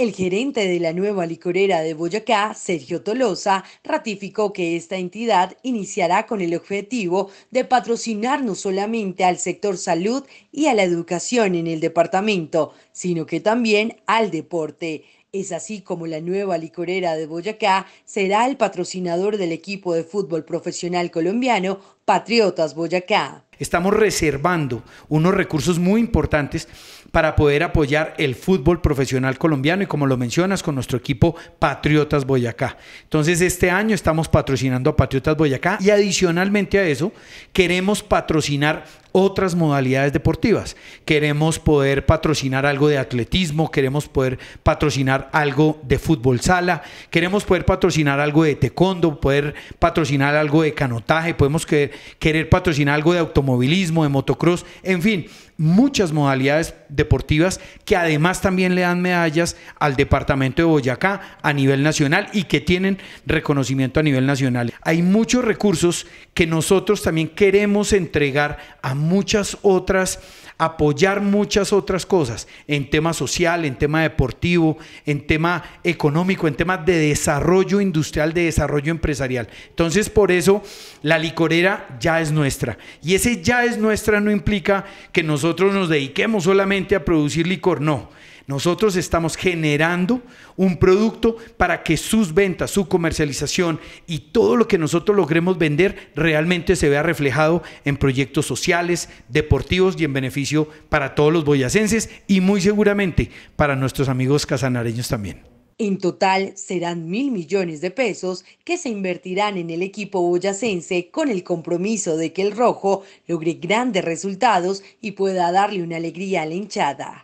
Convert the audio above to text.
El gerente de la nueva licorera de Boyacá, Sergio Tolosa, ratificó que esta entidad iniciará con el objetivo de patrocinar no solamente al sector salud y a la educación en el departamento, sino que también al deporte. Es así como la nueva licorera de Boyacá será el patrocinador del equipo de fútbol profesional colombiano Patriotas Boyacá. Estamos reservando unos recursos muy importantes para poder apoyar el fútbol profesional colombiano y como lo mencionas con nuestro equipo Patriotas Boyacá. Entonces este año estamos patrocinando a Patriotas Boyacá y adicionalmente a eso queremos patrocinar otras modalidades deportivas. Queremos poder patrocinar algo de atletismo, queremos poder patrocinar algo de fútbol sala, queremos poder patrocinar algo de taekwondo, poder patrocinar algo de canotaje, podemos querer, querer patrocinar algo de automovilismo, de motocross, en fin, muchas modalidades deportivas que además también le dan medallas al departamento de Boyacá a nivel nacional y que tienen reconocimiento a nivel nacional hay muchos recursos que nosotros también queremos entregar a muchas otras, apoyar muchas otras cosas, en tema social, en tema deportivo, en tema económico, en tema de desarrollo industrial, de desarrollo empresarial. Entonces, por eso la licorera ya es nuestra. Y ese ya es nuestra no implica que nosotros nos dediquemos solamente a producir licor, no nosotros estamos generando un producto para que sus ventas, su comercialización y todo lo que nosotros logremos vender realmente se vea reflejado en proyectos sociales, deportivos y en beneficio para todos los boyacenses y muy seguramente para nuestros amigos casanareños también. En total serán mil millones de pesos que se invertirán en el equipo boyacense con el compromiso de que el rojo logre grandes resultados y pueda darle una alegría a la hinchada.